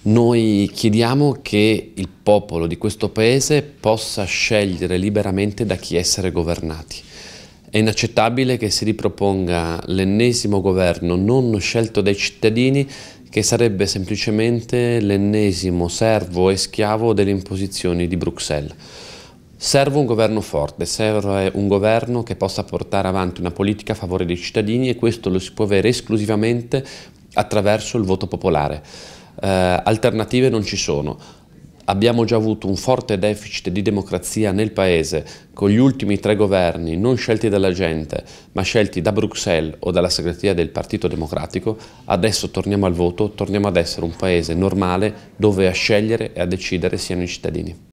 Noi chiediamo che il popolo di questo paese possa scegliere liberamente da chi essere governati. È inaccettabile che si riproponga l'ennesimo governo non scelto dai cittadini che sarebbe semplicemente l'ennesimo servo e schiavo delle imposizioni di Bruxelles. Serve un governo forte, serve un governo che possa portare avanti una politica a favore dei cittadini e questo lo si può avere esclusivamente attraverso il voto popolare eh, alternative non ci sono. Abbiamo già avuto un forte deficit di democrazia nel Paese con gli ultimi tre governi non scelti dalla gente ma scelti da Bruxelles o dalla segreteria del Partito Democratico. Adesso torniamo al voto, torniamo ad essere un Paese normale dove a scegliere e a decidere siano i cittadini.